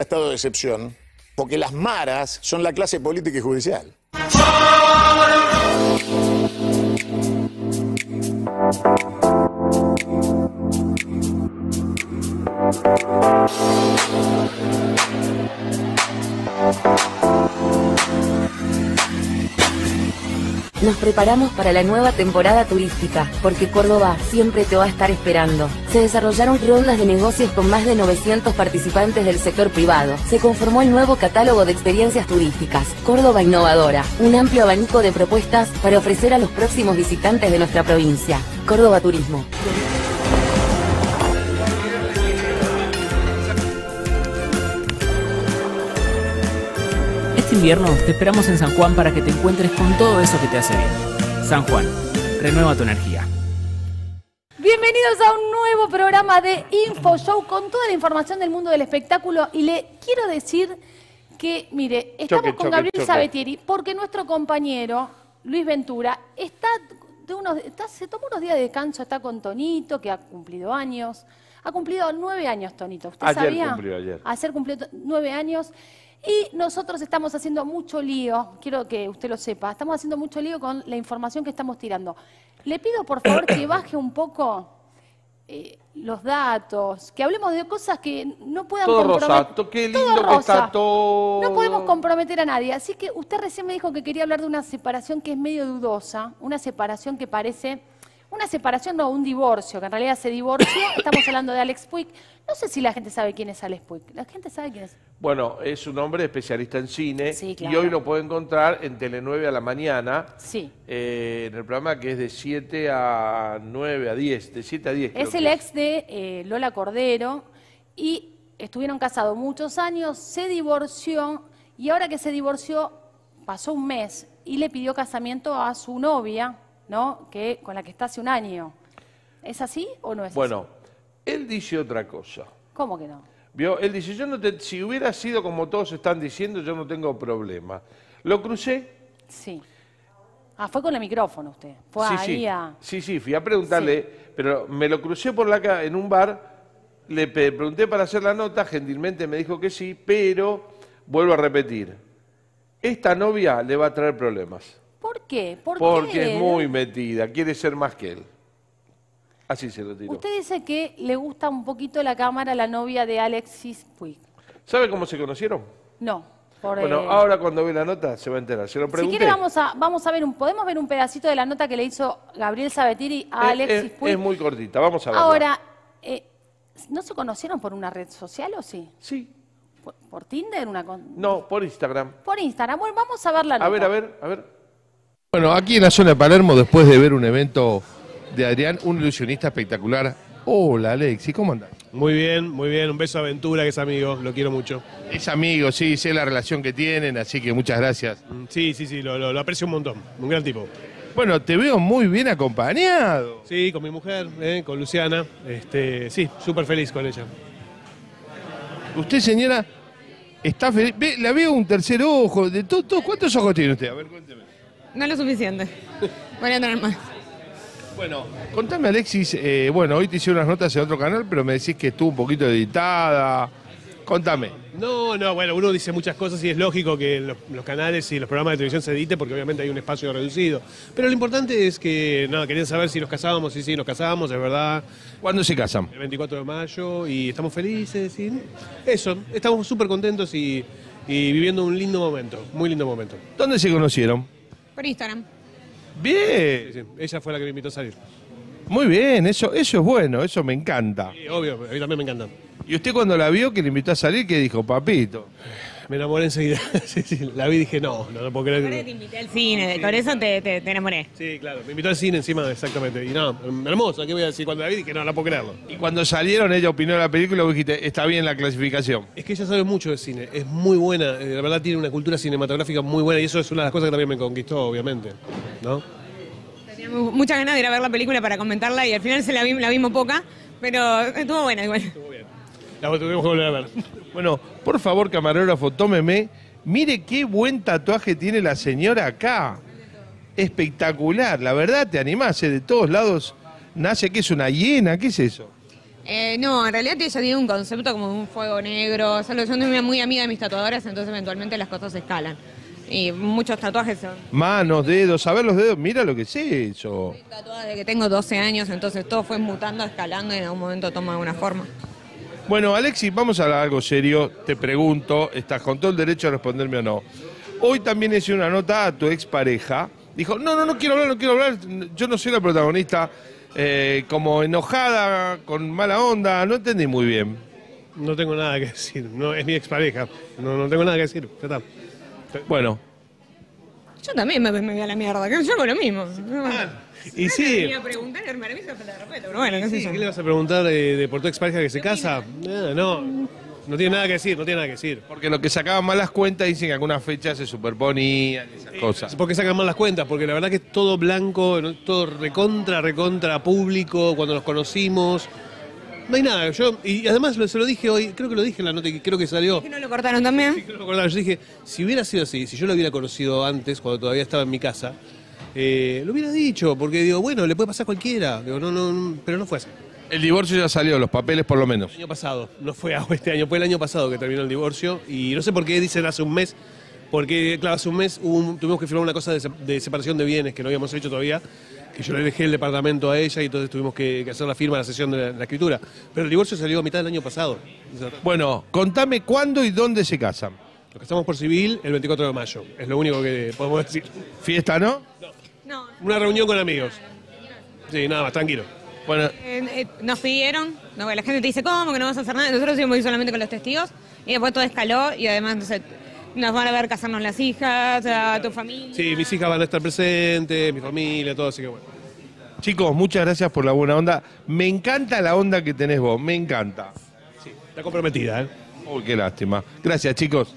estado de excepción porque las maras son la clase política y judicial. Nos preparamos para la nueva temporada turística, porque Córdoba siempre te va a estar esperando. Se desarrollaron rondas de negocios con más de 900 participantes del sector privado. Se conformó el nuevo catálogo de experiencias turísticas, Córdoba Innovadora, un amplio abanico de propuestas para ofrecer a los próximos visitantes de nuestra provincia. Córdoba Turismo. Este invierno te esperamos en San Juan para que te encuentres con todo eso que te hace bien. San Juan, renueva tu energía. Bienvenidos a un nuevo programa de Info Show con toda la información del mundo del espectáculo y le quiero decir que, mire, estamos con Gabriel Sabetieri porque nuestro compañero Luis Ventura está de unos, se tomó unos días de descanso, está con Tonito, que ha cumplido años. Ha cumplido nueve años, Tonito. ¿Usted ayer Cumplió, ayer. nueve años. Y nosotros estamos haciendo mucho lío, quiero que usted lo sepa, estamos haciendo mucho lío con la información que estamos tirando. Le pido por favor que baje un poco eh, los datos, que hablemos de cosas que no puedan todo comprometer. Rosa, qué lindo Que está todo... No podemos comprometer a nadie. Así que usted recién me dijo que quería hablar de una separación que es medio dudosa, una separación que parece. Una separación, no, un divorcio, que en realidad se divorció. Estamos hablando de Alex Puig. No sé si la gente sabe quién es Alex Puig. La gente sabe quién es. Bueno, es un hombre especialista en cine y hoy lo puede encontrar en Tele a la mañana. Sí. Eh, en el programa que es de 7 a 9, a 10, de 7 a 10. Es el ex de eh, Lola Cordero y estuvieron casados muchos años, se divorció y ahora que se divorció pasó un mes y le pidió casamiento a su novia, ¿no? Que, con la que está hace un año. ¿Es así o no es así? Bueno. Él dice otra cosa. ¿Cómo que no? ¿Vio? Él dice, yo no te, si hubiera sido como todos están diciendo, yo no tengo problema. Lo crucé. Sí. Ah, fue con el micrófono usted. Fue sí, ahí sí. a... Sí, sí, fui a preguntarle, pero me lo crucé por la en un bar, le pregunté para hacer la nota, gentilmente me dijo que sí, pero vuelvo a repetir, esta novia le va a traer problemas. ¿Por qué? Porque es muy metida, quiere ser más que él. Así se Usted dice que le gusta un poquito la cámara a la novia de Alexis Puig. ¿Sabe cómo se conocieron? No. bueno, ahora cuando ve la nota se va a enterar. Si quiere vamos a, vamos a ver un, podemos ver un pedacito de la nota que le hizo Gabriel Sabetiri a Alexis Puig. Es muy cortita, vamos a ver. Ahora, eh, ¿no se conocieron por una red social o sí? Sí. ¿Por, Tinder? Una No, por Instagram. Por Instagram. Bueno, vamos a ver la nota. A ver, a ver, a ver. Bueno, aquí en la zona de Palermo, después de ver un evento de Adrián, un ilusionista espectacular. Hola, Alexi, ¿cómo andás? Muy bien, muy bien. Un beso a Ventura, que es amigo, lo quiero mucho. Es amigo, sí, sé la relación que tienen, así que muchas gracias. Mm, sí, sí, sí, lo, aprecio un montón. Un gran tipo. Bueno, te veo muy bien acompañado. Sí, con mi mujer, eh, con Luciana. Este, sí, súper feliz con ella. Usted, señora, está feliz. la veo un tercer ojo. De ¿Cuántos ojos tiene usted? A ver, cuénteme. No lo suficiente. Voy a tener más. Bueno, contame Alexis, eh, bueno, hoy te hice unas notas en otro canal, pero me decís que estuvo un poquito editada. Contame. No, no, bueno, uno dice muchas cosas y es lógico que los, canales y los programas de televisión se editen porque obviamente hay un espacio reducido. Pero lo importante es que, nada, querían saber si nos casábamos, y sí, nos casábamos, es verdad. ¿Cuándo se casan? El 24 de mayo y estamos felices y eso, estamos súper contentos y, y viviendo un lindo momento, muy lindo momento. ¿Dónde se conocieron? Por Instagram. Bien. Ella fue la que me invitó a salir. Muy bien, eso, eso es bueno, eso me encanta. Sí, obvio, a mí también me encanta. ¿Y usted cuando la vio que le invitó a salir, qué dijo, papito? Me enamoré enseguida. sí, sí, la vi y dije, no, no, no puedo creer que... te invité al cine, por eso te, te, enamoré. Sí, claro, me invitó al cine encima, exactamente. Y no, hermosa, ¿qué voy a decir? Cuando la vi dije, no, no puedo creerlo. Y cuando salieron, ella opinó la película, vos dijiste, está bien la clasificación. Es que ella sabe mucho de cine, es muy buena, eh, la verdad tiene una cultura cinematográfica muy buena y eso es una de las cosas que también me conquistó, obviamente, ¿no? Tenía muchas ganas de ir a ver la película para comentarla y al final se la, la vimos poca, pero estuvo buena igual. Bueno, por favor, camarógrafo, tómeme. Mire qué buen tatuaje tiene la señora acá. Espectacular, la verdad te animás, eh, de todos lados nace que es una hiena, ¿qué es eso? Eh, no, en realidad ella tiene un concepto como un fuego negro. O yo soy muy amiga de mis tatuadoras, entonces eventualmente las cosas escalan. Y muchos tatuajes son. Manos, dedos, a ver los dedos, mira lo que es eso. que tengo 12 años, entonces todo fue mutando, escalando y en algún momento toma una forma. Bueno, Alexis, vamos a hablar algo serio. Te pregunto, estás con todo el derecho a responderme o no. Hoy también hice una nota a tu expareja. Dijo, no, no, no quiero hablar, no quiero hablar. Yo no soy la protagonista. Eh, como enojada, con mala onda. No entendí muy bien. No tengo nada que decir. No, es mi expareja. No, no tengo nada que decir. ¿Qué tal? Bueno. Yo también me, voy a la mierda. Que yo hago lo mismo. Ah, y sí. a ¿qué, le vas a preguntar de, eh, de por que se casa? no. No tiene nada que decir, no tiene nada que decir. Porque lo que sacaban malas cuentas dicen que algunas fechas se superponían, esas cosas. ¿Por qué sacan las cuentas? Porque la verdad que es todo blanco, todo recontra, recontra público, cuando nos conocimos. No hay nada, yo, y además se lo dije hoy, creo que lo dije en la nota, que creo que salió. que no lo cortaron también? Yo dije, si hubiera sido así, si yo lo hubiera conocido antes, cuando todavía estaba en mi casa, eh, lo hubiera dicho, porque digo, bueno, le puede pasar a cualquiera, no, no, pero no fue así. El divorcio ya salió, los papeles por lo menos. El año pasado, no fue este año, fue el año pasado que terminó el divorcio y no sé por qué dicen hace un mes, porque claro, hace un mes tuvimos que firmar una cosa de, separación de bienes que no habíamos hecho todavía, que yo le dejé el departamento a ella y entonces tuvimos que, hacer la firma, la sesión de la, escritura. Pero el divorcio salió a mitad del año pasado. Bueno, contame cuándo y dónde se casan. Nos casamos por civil el 24 de mayo, es lo único que podemos decir. ¿Fiesta, No. Una reunión con amigos. Sí, nada más, tranquilo. Bueno. Eh, nos pidieron, la gente te dice, ¿cómo? Que no vas a hacer nada. Nosotros íbamos a ir solamente con los testigos y después todo escaló y además nos van a ver casarnos las hijas, a tu familia. Sí, mis hijas van a estar presentes, mi familia, todo, así que bueno. Chicos, muchas gracias por la buena onda. Me encanta la onda que tenés vos, me encanta. Sí, está comprometida, ¿eh? qué lástima. Gracias, chicos.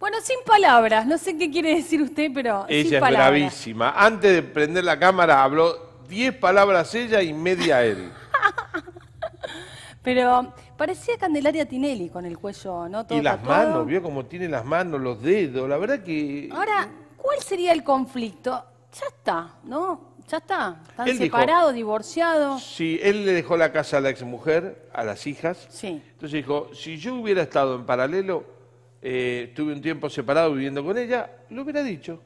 Bueno, sin palabras, no sé qué quiere decir usted, pero Ella es bravísima. Antes de prender la cámara habló diez palabras ella y media él. pero parecía Candelaria Tinelli con el cuello, ¿no? Todo y las manos, vio cómo tiene las manos, los dedos, la verdad que... Ahora, ¿cuál sería el conflicto? Ya está, ¿no? Ya está. Están separados, divorciados. Sí, él le dejó la casa a la exmujer, a las hijas. Sí. Entonces dijo, si yo hubiera estado en paralelo, eh, tuve un tiempo separado viviendo con ella, lo hubiera dicho,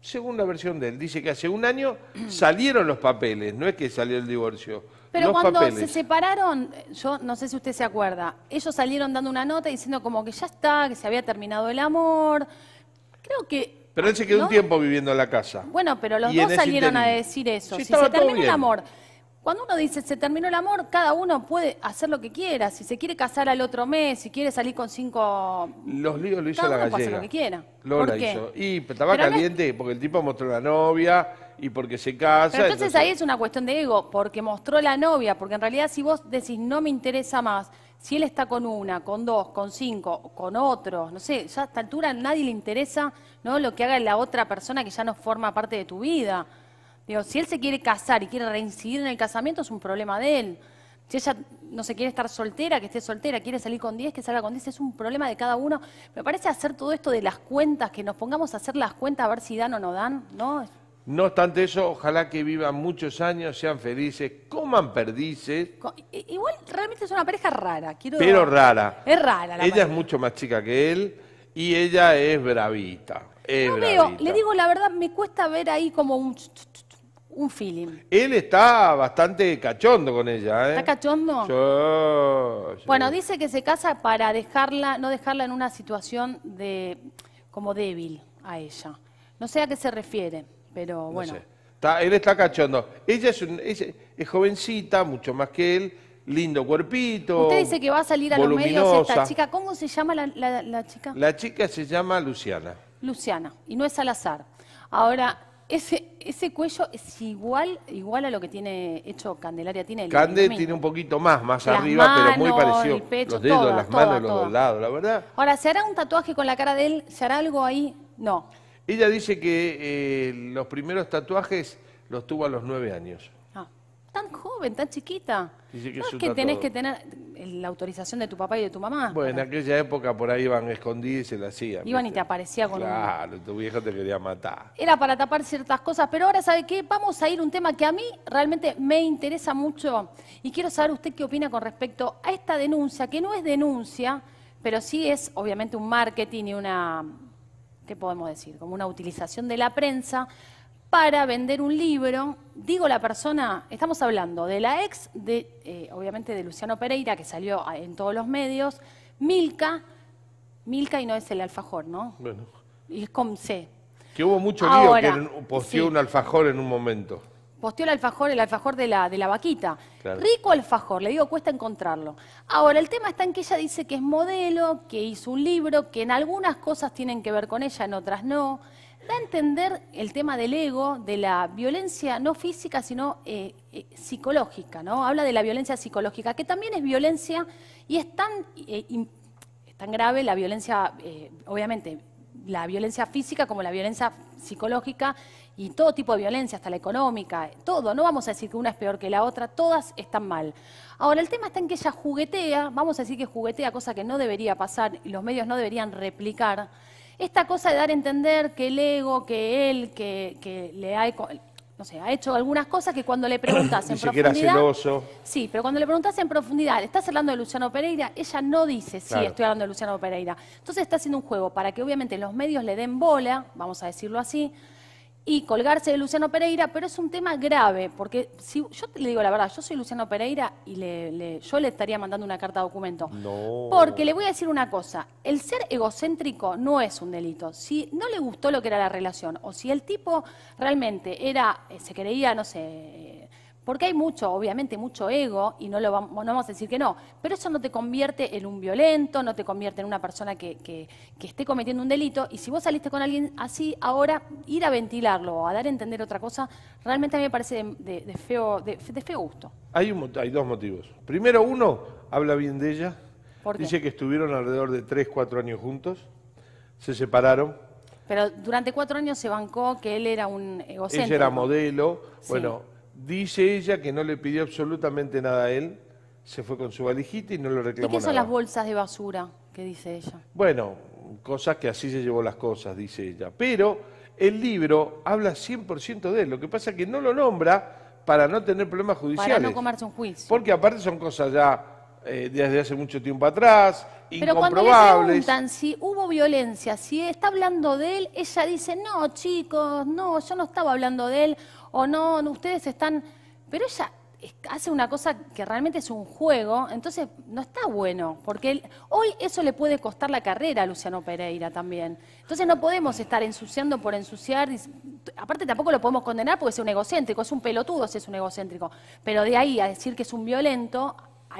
según la versión de él. Dice que hace un año salieron los papeles, no es que salió el divorcio. Pero cuando se separaron, yo no sé si usted se acuerda, ellos salieron dando una nota diciendo como que ya está, que se había terminado el amor. Creo que pero él se quedó un tiempo viviendo en la casa. Bueno, pero los dos salieron a decir eso. si se terminó el amor, cuando uno dice se terminó el amor, cada uno puede hacer lo que quiera. Si se quiere casar al otro mes, si quiere salir con cinco. Los líos lo hizo cada la uno Puede hacer lo que quiera. ¿Por qué? Y estaba caliente porque el tipo mostró la novia y porque se casa. Pero entonces, ahí es una cuestión de ego, porque mostró la novia. Porque en realidad, si vos decís no me interesa más, si él está con una, con dos, con cinco, con otros, no sé, ya a esta altura nadie le interesa no lo que haga la otra persona que ya no forma parte de tu vida. Digo, si él se quiere casar y quiere reincidir en el casamiento, es un problema de él. Si ella no se quiere estar soltera, que esté soltera, quiere salir con 10, que salga con 10, es un problema de cada uno. Me parece hacer todo esto de las cuentas, que nos pongamos a hacer las cuentas a ver si dan o no dan, ¿no? No obstante eso, ojalá que vivan muchos años, sean felices, coman perdices. Igual realmente es una pareja rara, quiero Pero rara. Es rara Ella es mucho más chica que él y ella es bravita. No veo, le digo la verdad, me cuesta ver ahí como un un feeling. Él está bastante cachondo con ella, ¿eh? ¿Está cachondo? Bueno, dice que se casa para dejarla, no dejarla en una situación de como débil a ella. No sé a qué se refiere, pero bueno. él está cachondo. Ella es, jovencita, mucho más que él, lindo cuerpito. Usted dice que va a salir a los medios esta chica. ¿Cómo se llama la, la chica? La chica se llama Luciana. Luciana, y no es al azar. Ahora, ese, ese cuello es igual, igual a lo que tiene hecho Candelaria. Tiene Cande tiene un poquito más, más arriba, pero muy parecido. los dedos, las manos, los dos lados, la verdad. Ahora, ¿se hará un tatuaje con la cara de él? ¿Se hará algo ahí? No. Ella dice que eh, los primeros tatuajes los tuvo a los nueve años tan joven, tan chiquita. no es que tenés que tener eh, la autorización de tu papá y de tu mamá. Bueno, en aquella época por ahí iban escondidas y se la hacían. Iban y te aparecía con Claro, tu vieja te quería matar. Era para tapar ciertas cosas, pero ahora, ¿sabe qué? Vamos a ir a un tema que a mí realmente me interesa mucho y quiero saber usted qué opina con respecto a esta denuncia, que no es denuncia, pero sí es obviamente un marketing y una, ¿qué podemos decir? Como una utilización de la prensa para vender un libro. Digo la persona, estamos hablando de la ex, de, eh, obviamente de Luciano Pereira, que salió en todos los medios, Milka, Milka y no es el alfajor, ¿no? Bueno. Y es con C. Que hubo mucho lío que posteó un alfajor en un momento. Posteó el alfajor, el alfajor de la, de la vaquita. Rico alfajor, le digo, cuesta encontrarlo. Ahora, el tema está en que ella dice que es modelo, que hizo un libro, que en algunas cosas tienen que ver con ella, en otras no. Da a entender el tema del ego, de la violencia no física, sino eh, eh, psicológica, ¿no? Habla de la violencia psicológica, que también es violencia y es tan, eh, es tan grave la violencia, obviamente, la violencia física como la violencia psicológica y todo tipo de violencia, hasta la económica, todo. No vamos a decir que una es peor que la otra, todas están mal. Ahora, el tema está en que ella juguetea, vamos a decir que juguetea, cosa que no debería pasar y los medios no deberían replicar esta cosa de dar a entender que el ego, que él, que, le ha, no ha hecho algunas cosas que cuando le preguntas en profundidad... Sí, pero cuando le preguntas en profundidad, ¿estás hablando de Luciano Pereira? Ella no dice, sí, estoy hablando de Luciano Pereira. Entonces está haciendo un juego para que obviamente los medios le den bola, vamos a decirlo así, y colgarse de Luciano Pereira, pero es un tema grave, porque si yo le digo la verdad, yo soy Luciano Pereira y yo le estaría mandando una carta de documento. Porque le voy a decir una cosa, el ser egocéntrico no es un delito. Si no le gustó lo que era la relación, o si el tipo realmente era, eh, se creía, no sé, porque hay mucho, obviamente, mucho ego, y no, lo vamos, vamos a decir que no, pero eso no te convierte en un violento, no te convierte en una persona que, esté cometiendo un delito, y si vos saliste con alguien así, ahora ir a ventilarlo o a dar a entender otra cosa, realmente a mí me parece de, feo, de, feo gusto. Hay, un, hay dos motivos. Primero, uno, habla bien de ella, dice que estuvieron alrededor de 3, 4 años juntos, se separaron, pero durante cuatro años se bancó que él era un egocéntrico. Ella era modelo, bueno, Dice ella que no le pidió absolutamente nada a él, se fue con su valijita y no lo reclamó. ¿Y qué son las bolsas de basura que dice ella? Bueno, cosas que así se llevó las cosas, dice ella. Pero el libro habla 100% de él, lo que pasa es que no lo nombra para no tener problemas judiciales. Para no comerse un juicio. Porque aparte son cosas ya eh, desde hace mucho tiempo atrás, Pero cuando le preguntan si hubo violencia, si está hablando de él, ella dice, no, chicos, no, yo no estaba hablando de él, o no, ustedes están... Pero ella hace una cosa que realmente es un juego, entonces no está bueno, porque hoy eso le puede costar la carrera a Luciano Pereira también. Entonces no podemos estar ensuciando por ensuciar, aparte tampoco lo podemos condenar porque es un egocéntrico, es un pelotudo si es un egocéntrico, pero de ahí a decir que es un violento,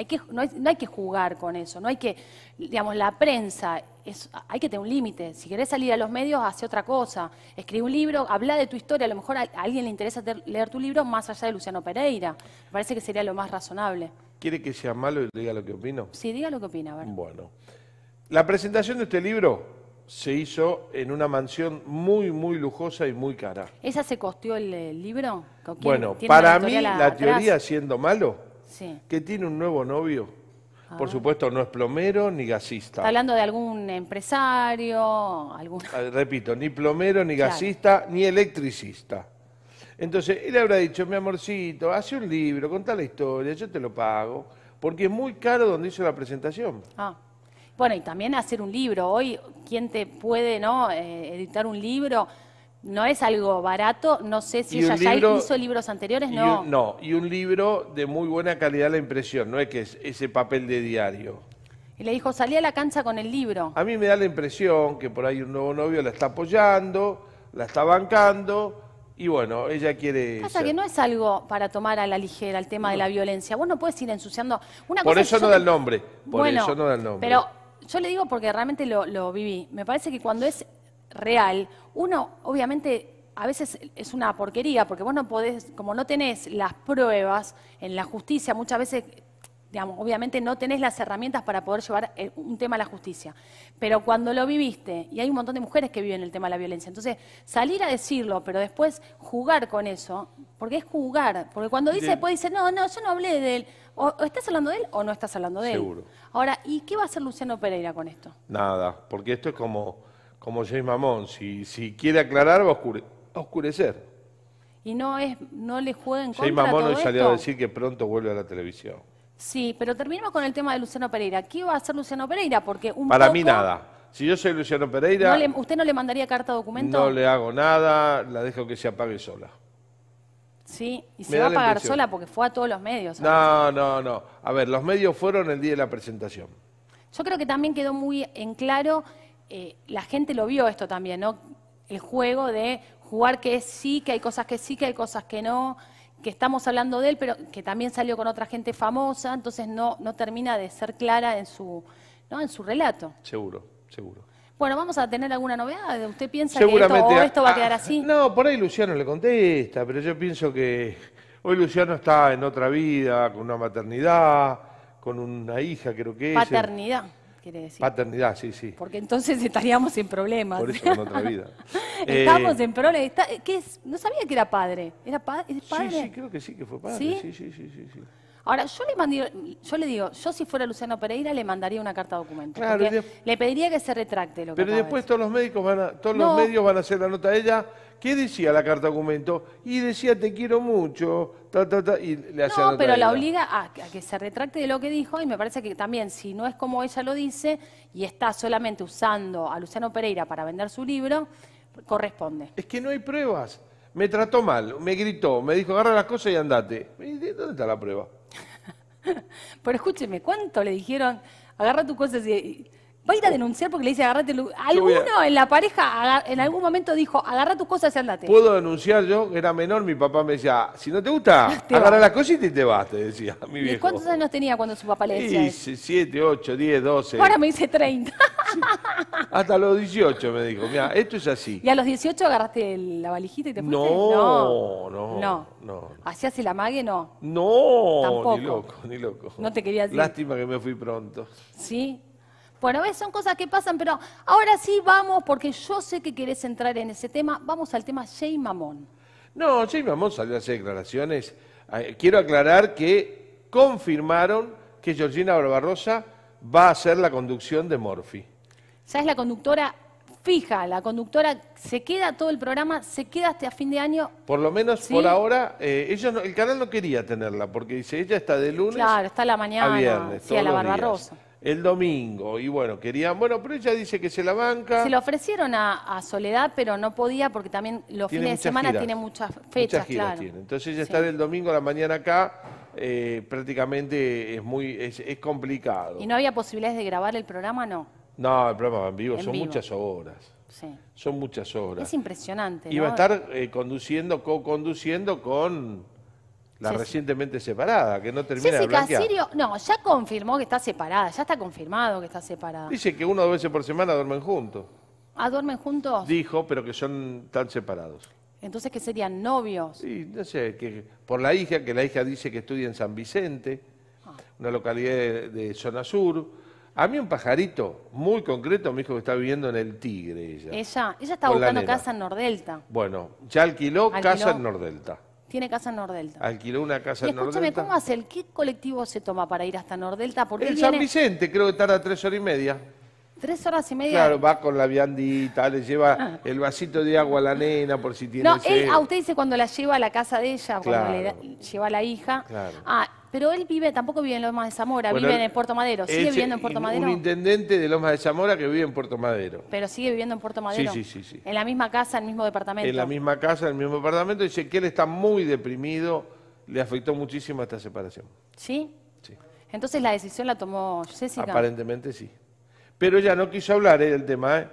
que, no, hay, que jugar con eso, no hay que, digamos, la prensa, es, hay que tener un límite. Si querés salir a los medios, hace otra cosa. Escribe un libro, habla de tu historia, a lo mejor a, alguien le interesa leer tu libro más allá de Luciano Pereira. Me parece que sería lo más razonable. ¿Quiere que sea malo y diga lo que opino? Sí, diga lo que opina, a ver. Bueno, la presentación de este libro se hizo en una mansión muy, muy lujosa y muy cara. ¿Esa se costeó el, libro? Bueno, para mí la teoría, siendo malo, que tiene un nuevo novio. Por supuesto, no es plomero ni gasista. Está hablando de algún empresario, algún... Ah, repito, ni plomero, ni gasista, ni electricista. Entonces, él habrá dicho, mi amorcito, hace un libro, contá la historia, yo te lo pago, porque es muy caro donde hizo la presentación. Ah. Bueno, y también hacer un libro. Hoy, ¿quién te puede no eh, editar un libro? No es algo barato, no sé si ella ya hizo libros anteriores, no. no, y un libro de muy buena calidad la impresión, no es que es ese papel de diario. Y le dijo, salí a la cancha con el libro. A mí me da la impresión que por ahí un nuevo novio la está apoyando, la está bancando, y bueno, ella quiere... Pasa que no es algo para tomar a la ligera el tema de la violencia. Vos no puedes ir ensuciando... Una por eso no da el nombre, por eso no da el nombre. Pero yo le digo porque realmente lo viví. Me parece que cuando es real, uno obviamente a veces es una porquería, porque vos no podés, como no tenés las pruebas en la justicia, muchas veces, digamos, obviamente no tenés las herramientas para poder llevar eh, un tema a la justicia. Pero cuando lo viviste, y hay un montón de mujeres que viven el tema de la violencia, entonces salir a decirlo, pero después jugar con eso, porque es jugar, porque cuando dice, después dice, no, no, yo no hablé de él, o, estás hablando de él o no estás hablando de él. Seguro. Ahora, ¿y qué va a hacer Luciano Pereira con esto? Nada, porque esto es como como James Mamón, si, quiere aclarar va a, oscurecer. Y no es no le jueguen contra James Mamón hoy salió a decir que pronto vuelve a la televisión. Sí, pero terminemos con el tema de Luciano Pereira. ¿Qué va a hacer Luciano Pereira? Porque Para mí nada. Si yo soy Luciano Pereira... ¿Usted no le mandaría carta documento? No le hago nada, la dejo que se apague sola. Sí, y se va a apagar sola porque fue a todos los medios. No, no, no. A ver, los medios fueron el día de la presentación. Yo creo que también quedó muy en claro eh, la gente lo vio esto también, ¿no? El juego de jugar que es sí, que hay cosas que sí, que hay cosas que no, que estamos hablando de él, pero que también salió con otra gente famosa, entonces no, no termina de ser clara en su, en su relato. Seguro, seguro. Bueno, vamos a tener alguna novedad. ¿Usted piensa que todo esto va a ah, quedar así? No, por ahí Luciano le contesta, pero yo pienso que hoy Luciano está en otra vida, con una maternidad, con una hija, creo que es. Paternidad. Paternidad, sí, sí. Porque entonces estaríamos en problemas. Por eso, en otra vida. Estamos eh, en problemas. Eh, no sabía que era padre. ¿Era padre? Sí, sí, creo que sí, que fue padre. Sí, sí, sí, sí. Ahora, yo le, mandé, yo le digo, yo si fuera Luciano Pereira le mandaría una carta de documento. Le pediría que se retracte lo que Pero después todos los médicos van todos los medios van a hacer la nota a ella ¿Qué decía la carta documento? Y decía, te quiero mucho, ta, ta, ta, y le hacía No, pero la obliga a, a, que se retracte de lo que dijo, y me parece que también, si no es como ella lo dice, y está solamente usando a Luciano Pereira para vender su libro, corresponde. Es que no hay pruebas. Me trató mal, me gritó, me dijo, agarra las cosas y andate. ¿Dónde está la prueba? pero escúcheme, ¿cuánto le dijeron? Agarra tus cosas y Va a ir a denunciar porque le dice agarrate. Alguno en la pareja en algún momento dijo agarra tus cosas y andate. Puedo denunciar yo, era menor, mi papá me decía, si no te gusta, agarra las cositas y te vas, te decía ¿Y cuántos años tenía cuando su papá le decía 7, 8, 10, 12, Ahora me dice 30. hasta los 18 me dijo, mira, esto es así. ¿Y a los 18 agarraste la valijita y te fuiste? No, no, No. no. ¿Hacías el amague? No. No, ni loco, ni loco. No te quería decir. Lástima que me fui pronto. ¿Sí? Bueno, son cosas que pasan, pero ahora sí vamos, porque yo sé que querés entrar en ese tema. Vamos al tema Jay Mamón. No, Jay Mamón salió a hacer declaraciones. Ah, eh, quiero aclarar que confirmaron que Georgina Barbarosa va a ser la conducción de Morphy. Ya es la conductora fija, la conductora se queda todo el programa, se queda hasta fin de año. Por lo menos por ahora, eh, ellos el canal no quería tenerla, porque dice, ella está de lunes claro, la mañana, a viernes. Sí, a la Barbarosa el domingo. Y bueno, querían, bueno, pero ella dice que se la banca. Se lo ofrecieron a, Soledad, pero no podía porque también los fines de semana tiene muchas fechas. Muchas Entonces ella estar el domingo a la mañana acá eh, prácticamente es muy es, complicado. ¿Y no había posibilidades de grabar el programa? No. No, el programa va en vivo, son muchas horas. Sí. Son muchas horas. Es impresionante. Iba a estar eh, conduciendo, co-conduciendo con la recientemente separada, que no termina Jessica, de Jessica Sirio, no, ya confirmó que está separada, ya está confirmado que está separada. Dice que uno o dos veces por semana duermen juntos. ¿Ah, duermen juntos? Dijo, pero que son tan separados. Entonces, ¿que serían novios? Sí, no sé, que por la hija, que la hija dice que estudia en San Vicente, ah. una localidad de, zona sur. A mí un pajarito muy concreto me dijo que está viviendo en El Tigre ella. Ella, está buscando casa en Nordelta. Bueno, ya alquiló. casa en Nordelta. Tiene casa en Nordelta. Alquiló una casa en Nordelta. Escúchame, ¿cómo hace ¿Qué colectivo se toma para ir hasta Nordelta? Porque el San Vicente, creo que tarda tres horas y media. Tres horas y media. Claro, va con la viandita, le lleva el vasito de agua a la nena por si tiene. No, él, a usted dice cuando la lleva a la casa de ella, cuando le lleva a la hija. Claro. Ah, pero él vive, tampoco vive en Lomas de Zamora, vive en Puerto Madero. ¿Sigue viviendo en Puerto Madero? Un intendente de Lomas de Zamora que vive en Puerto Madero. Pero sigue viviendo en Puerto Madero. Sí, sí, sí. En la misma casa, en el mismo departamento. En la misma casa, en el mismo departamento. Dice que él está muy deprimido, le afectó muchísimo esta separación. ¿Sí? Sí. Entonces la decisión la tomó Jessica. Aparentemente sí. Pero ella no quiso hablar eh, del tema. Eh.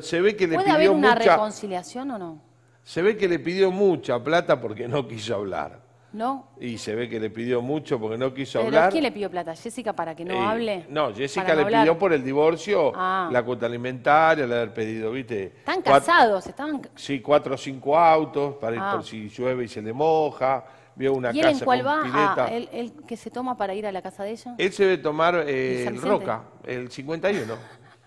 se ve que le ¿Puede haber una reconciliación o no? Se ve que le pidió mucha plata porque no quiso hablar. ¿No? Y se ve que le pidió mucho porque no quiso hablar. ¿Pero hablar. ¿Quién le pidió plata? ¿Jessica para que no hable? No, Jessica le pidió por el divorcio ah. la cuota alimentaria, le haber pedido, ¿viste? Están casados, estaban. Sí, cuatro o cinco autos para ir ah. por si llueve y se le moja vio una en cuál va? Ah, ¿él, que se toma para ir a la casa de ella? Él se debe tomar eh, Roca, el 51.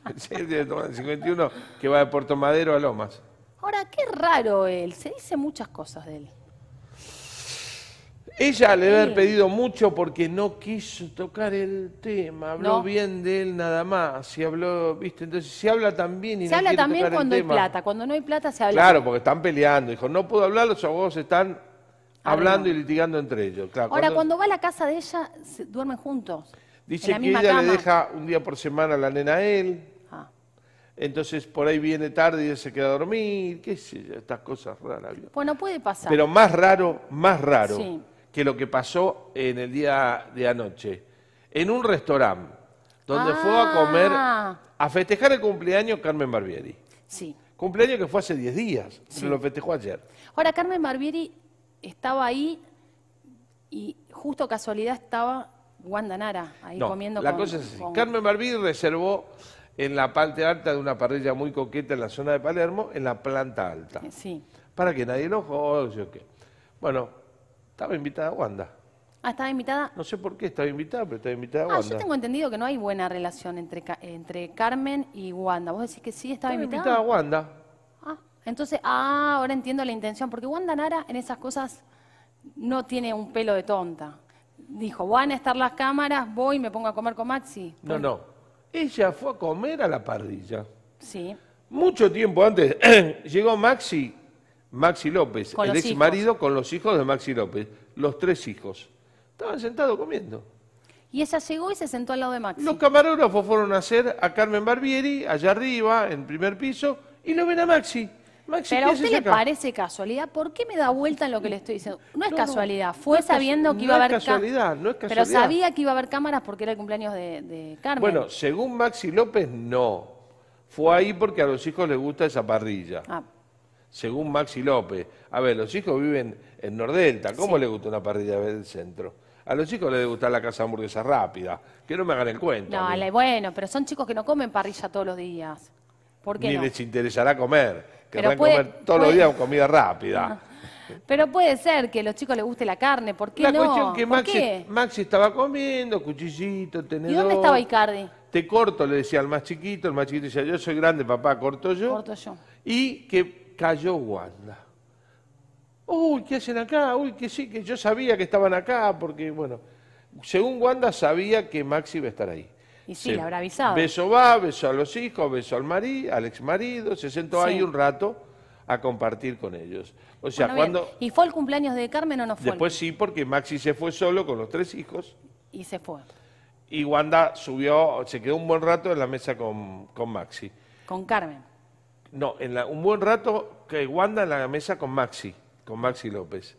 él debe tomar el 51 que va de Puerto Madero a Lomas. Ahora, qué raro él, se dice muchas cosas de él. Ella le debe haber pedido mucho porque no quiso tocar el tema, habló bien de él nada más, si habló, viste, entonces se habla también y Se habla también cuando hay plata, cuando no hay plata se habla. Claro, porque están peleando, dijo, no puedo hablar, los abogados están Hablando y litigando entre ellos, claro. Ahora, cuando, va a la casa de ella, se- duermen juntos. Dice que ella le deja un día por semana a la nena a él, ah. entonces por ahí viene tarde y se queda a dormir, qué sé yo, estas cosas raras. Bueno, pues puede pasar. Pero más raro, más raro que lo que pasó en el día de anoche. En un restaurante donde fue a comer, ah. a festejar el cumpleaños Carmen Barbieri. Sí. Cumpleaños que fue hace 10 días, se lo festejó ayer. Ahora, Carmen Barbieri estaba ahí y justo casualidad estaba Wanda Nara ahí no, comiendo la cosa es Carmen Barbí reservó en la parte alta de una parrilla muy coqueta en la zona de Palermo, en la planta alta. Eh, sí. Para que nadie lo que. Bueno, estaba invitada Wanda. Ah, estaba invitada. No sé por qué estaba invitada, pero estaba invitada ah, yo tengo entendido que no hay buena relación entre, entre Carmen y Wanda. ¿Vos decís que sí estaba, estaba invitada? invitada Wanda. Entonces, ah, ahora entiendo la intención, porque Wanda Nara en esas cosas no tiene un pelo de tonta. Dijo, van a estar las cámaras, voy y me pongo a comer con Maxi. No, no. Ella fue a comer a la parrilla. Sí. Mucho tiempo antes llegó Maxi, Maxi López, el ex marido con los hijos de Maxi López, los tres hijos. Estaban sentados comiendo. Y ella llegó y se sentó al lado de Maxi. Los camarógrafos fueron a hacer a Carmen Barbieri, allá arriba, en primer piso, y lo ven a Maxi. Pero a usted le parece casualidad, ¿por qué me da vuelta en lo que le estoy diciendo? No es casualidad, fue sabiendo que iba a haber casualidad, no es casualidad. Pero sabía que iba a haber cámaras porque era el cumpleaños de, Carmen. Bueno, según Maxi López, no. Fue ahí porque a los hijos les gusta esa parrilla. Ah. Según Maxi López. A ver, los hijos viven en Nordelta, ¿cómo le les gusta una parrilla el centro? A los chicos les gusta la casa hamburguesa rápida, que no me hagan el cuento. No, bueno, pero son chicos que no comen parrilla todos los días. ¿Por Ni les interesará comer. Querrán a comer todos los días comida rápida. Pero puede ser que a los chicos les guste la carne, ¿por qué no? La cuestión que Maxi, estaba comiendo, cuchillito, tenedor. ¿Y dónde estaba Icardi? Te corto, le decía al más chiquito, el más chiquito decía, yo soy grande, papá, corto yo. Corto yo. Y que cayó Wanda. Uy, ¿qué hacen acá? Uy, que sí, que yo sabía que estaban acá, porque, bueno, según Wanda sabía que Maxi iba a estar ahí. Y sí, la habrá avisado. Beso va, beso a los hijos, beso al, marido, al ex marido, se sentó ahí un rato a compartir con ellos. O sea, cuando... ¿Y fue el cumpleaños de Carmen o no fue? Después sí, porque Maxi se fue solo con los tres hijos. Y se fue. Y Wanda subió, se quedó un buen rato en la mesa con, con Maxi. ¿Con Carmen? No, en la, un buen rato que Wanda en la mesa con Maxi, con Maxi López.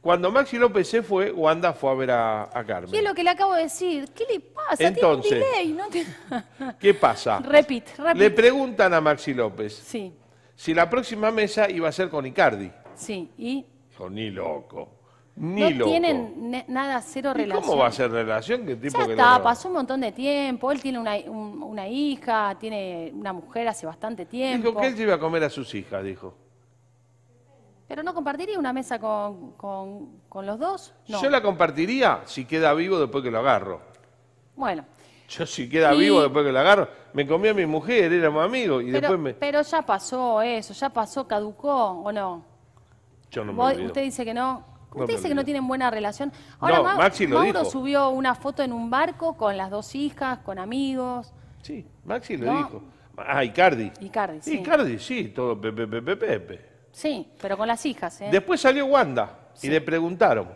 Cuando Maxi López se fue, Wanda fue a ver a, Carmen. ¿Qué es lo que le acabo de decir? ¿Qué le pasa? Entonces, ¿qué pasa? Repit, Le preguntan a Maxi López sí. si la próxima mesa iba a ser con Icardi. Sí, y... Dijo, ni loco. Ni no tienen nada, cero relación. ¿Cómo va a ser relación? ya está, pasó un montón de tiempo. Él tiene una, una, hija, tiene una mujer hace bastante tiempo. Dijo que él se iba a comer a sus hijas, dijo. Pero no compartiría una mesa con, los dos. Yo la compartiría si queda vivo después que lo agarro. Bueno. Yo si queda vivo después que lo agarro. Me comí a mi mujer, éramos amigos y después me... pero ya pasó eso, ya pasó, caducó o no. Yo no me usted dice que no. Usted dice que no tienen buena relación. Ahora No, Maxi lo Mauro subió una foto en un barco con las dos hijas, con amigos. Sí, Maxi lo dijo. Ah, Icardi. Icardi, sí. Icardi, sí, todo pepe, pepe, Sí, pero con las hijas. ¿eh? Después salió Wanda y le preguntaron.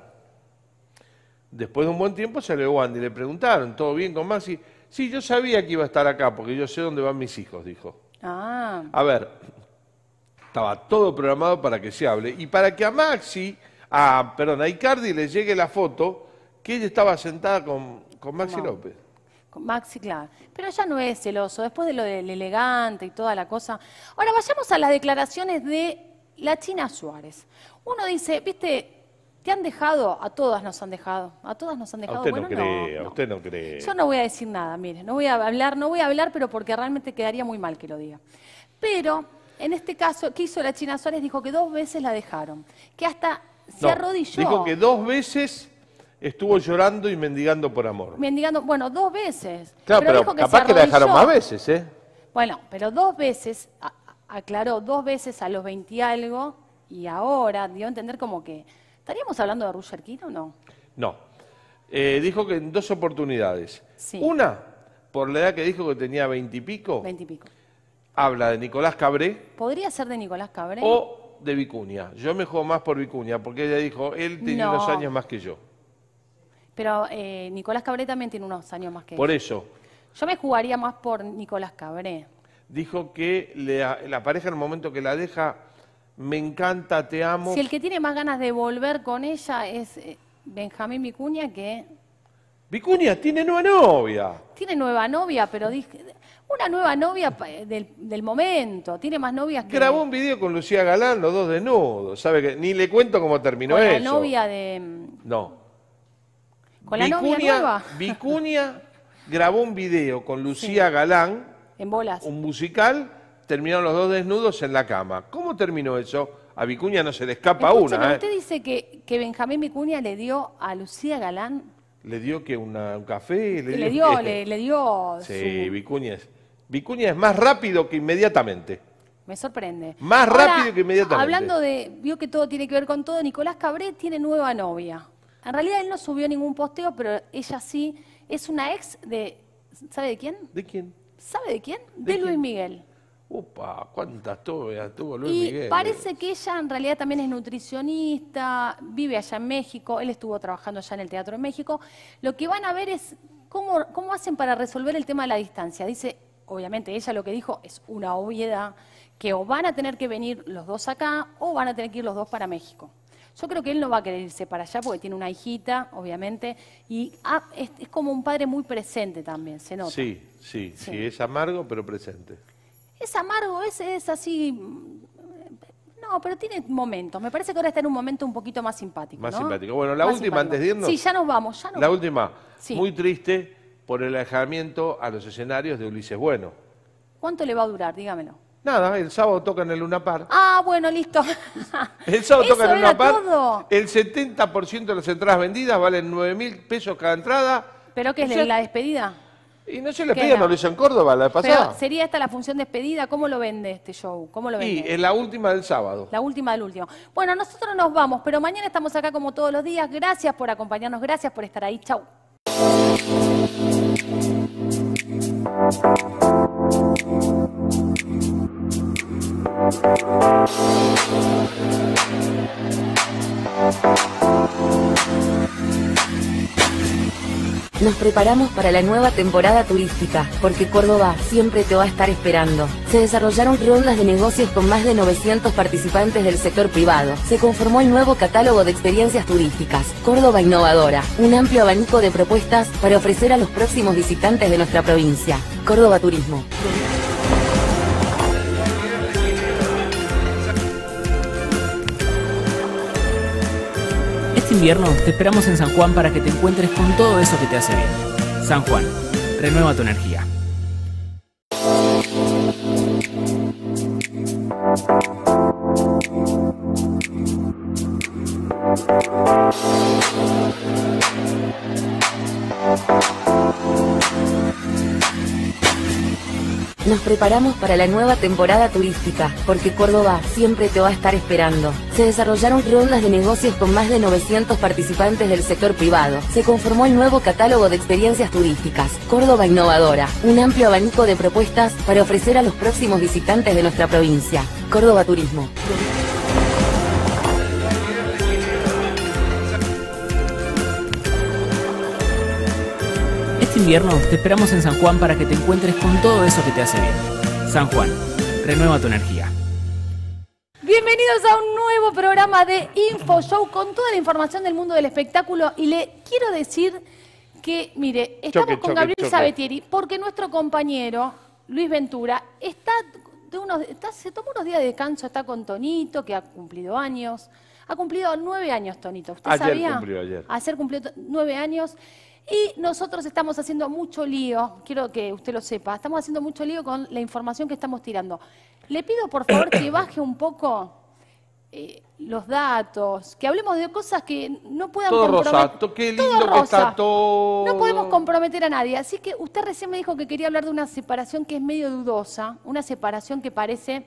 Después de un buen tiempo salió Wanda y le preguntaron, ¿todo bien con Maxi? Sí, yo sabía que iba a estar acá porque yo sé dónde van mis hijos, dijo. Ah. A ver, estaba todo programado para que se hable y para que a Maxi, a, perdón, a Icardi le llegue la foto que ella estaba sentada con, con Maxi López. Con Maxi, claro. Pero ya no es celoso, después de lo del elegante y toda la cosa. Ahora vayamos a las declaraciones de la China Suárez. Uno dice, viste, te han dejado, a todas nos han dejado, a todas nos han dejado. A usted no cree, usted no cree. Yo no voy a decir nada, mire, no voy a hablar, no voy a hablar, pero porque realmente quedaría muy mal que lo diga. Pero, en este caso, ¿qué hizo la China Suárez? Dijo que dos veces la dejaron, que hasta se arrodilló. Dijo que dos veces estuvo llorando y mendigando por amor. Mendigando, bueno, dos veces. Claro, pero, capaz que la dejaron más veces, ¿eh? Bueno, pero dos veces aclaró dos veces a los 20 y algo y ahora dio a entender como que. ¿Estaríamos hablando de Roger o no? No. Eh, dijo que en dos oportunidades. Una, por la edad que dijo que tenía veintipico, y Habla de Nicolás Cabré. ¿Podría ser de Nicolás Cabré? O de Vicuña. Yo me juego más por Vicuña, porque ella dijo, él tiene dos unos años más que yo. Pero eh, Nicolás Cabré también tiene unos años más que yo. Por eso. Yo me jugaría más por Nicolás Cabré dijo que la pareja en el momento que la deja, me encanta, te amo. Si el que tiene más ganas de volver con ella es eh, Benjamín Vicuña que... Vicuña tiene nueva novia. Tiene nueva novia, pero dije, una nueva novia eh, del, momento, tiene más novias que... Grabó un video con Lucía Galán, los dos desnudos, ¿sabe? que Ni le cuento cómo terminó eso. Con la novia de... No. Con la novia nueva. Vicuña grabó un video con Lucía Galán, en bolas. Un musical, terminaron los dos desnudos en la cama. ¿Cómo terminó eso? A Vicuña no se le escapa una. ¿eh? ¿Usted dice que, que Benjamín Vicuña le dio a Lucía Galán? ¿Le dio que un café? Le, dio, le, dio. Este. Sí, Vicuña, es, Vicuña es más rápido que inmediatamente. Me sorprende. Más rápido que inmediatamente. Hablando de, vio que todo tiene que ver con todo, Nicolás Cabré tiene nueva novia. En realidad él no subió ningún posteo, pero ella sí. Es una ex de, ¿sabe de quién? ¿De quién? ¿Sabe de quién? De, Luis Miguel. Opa, cuántas todavía tuvo Luis Miguel. Y parece que ella en realidad también es nutricionista, vive allá en México, él estuvo trabajando allá en el Teatro de México. Lo que van a ver es cómo, cómo hacen para resolver el tema de la distancia. Dice, obviamente ella lo que dijo es una obviedad, que o van a tener que venir los dos acá o van a tener que ir los dos para México. Yo creo que él no va a querer irse para allá porque tiene una hijita, obviamente, y ah, es, como un padre muy presente también, se nota. Sí, sí, sí, es amargo, pero presente. Es amargo, es, así. Mm, no, pero tiene momentos. Me parece que ahora está en un momento un poquito más simpático. Más simpático. Bueno, la última, antes de irnos. Sí, ya nos vamos. Ya nos la última. Muy triste por el alejamiento a los escenarios de Ulises Bueno. ¿Cuánto le va a durar? Dígamelo. Nada, el sábado toca en el Luna Par. Ah, bueno, listo. El sábado toca en el Luna Par. El 70% de las entradas vendidas valen 9 mil pesos cada entrada. ¿Pero qué es la despedida? Y no se le despedida, no lo hizo en Córdoba la pasada. sería esta la función despedida, ¿cómo lo vende este show? ¿Cómo lo vende? Y es la última del sábado. La última del último. Bueno, nosotros nos vamos, pero mañana estamos acá como todos los días. Gracias por acompañarnos, gracias por estar ahí. Chau. Nos preparamos para la nueva temporada turística, porque Córdoba siempre te va a estar esperando. Se desarrollaron rondas de negocios con más de 900 participantes del sector privado. Se conformó el nuevo catálogo de experiencias turísticas, Córdoba Innovadora, un amplio abanico de propuestas para ofrecer a los próximos visitantes de nuestra provincia. Córdoba Turismo. invierno, te esperamos en San Juan para que te encuentres con todo eso que te hace bien. San Juan, renueva tu energía. preparamos para la nueva temporada turística, porque Córdoba siempre te va a estar esperando. Se desarrollaron rondas de negocios con más de 900 participantes del sector privado. Se conformó el nuevo catálogo de experiencias turísticas, Córdoba Innovadora, un amplio abanico de propuestas para ofrecer a los próximos visitantes de nuestra provincia. Córdoba Turismo. Este invierno te esperamos en San Juan para que te encuentres con todo eso que te hace bien. San Juan. Renueva tu energía. Bienvenidos a un nuevo programa de Info Show con toda la información del mundo del espectáculo y le quiero decir que, mire, estamos con Gabriel Sabetieri porque nuestro compañero Luis Ventura está de unos, se tomó unos días de descanso, está con Tonito, que ha cumplido años. Ha cumplido nueve años, Tonito. ¿Usted ayer sabía? Cumplió, ayer. nueve años. Y nosotros estamos haciendo mucho lío, quiero que usted lo sepa, estamos haciendo mucho lío con la información que estamos tirando. Le pido por favor que baje un poco eh, los datos, que hablemos de cosas que no puedan todo Rosa, qué lindo Que está todo... No podemos comprometer a nadie. Así que usted recién me dijo que quería hablar de una separación que es medio dudosa, una separación que parece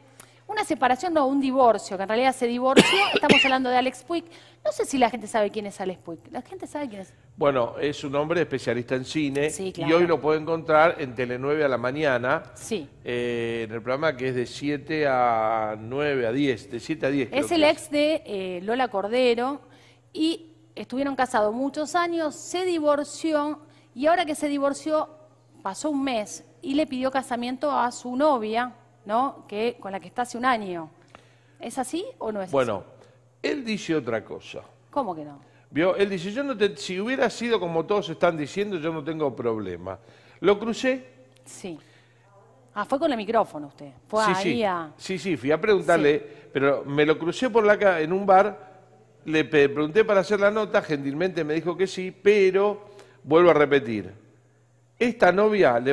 una separación, no, un divorcio, que en realidad se divorció, estamos hablando de Alex Puig. No sé si la gente sabe quién es Alex Puig, la gente sabe quién es. Bueno, es un hombre especialista en cine y hoy lo puede encontrar en Tele9 a la mañana, sí. Eh, en el programa que es de 7 a 9, a 10, de 7 a 10. Es el ex de eh, Lola Cordero y estuvieron casados muchos años, se divorció y ahora que se divorció pasó un mes y le pidió casamiento a su novia, ¿no? que, con la que está hace un año. ¿Es así o no es bueno, así? Bueno, él dice otra cosa. ¿Cómo que no? ¿Vio? Él dice, yo no te, si hubiera sido como todos están diciendo, yo no tengo problema. Lo crucé. Sí. Ah, fue con el micrófono usted. Fue sí, ahí sí. Sí, fui a preguntarle, pero me lo crucé por la en un bar, le pregunté para hacer la nota, gentilmente me dijo que sí, pero vuelvo a repetir, esta novia le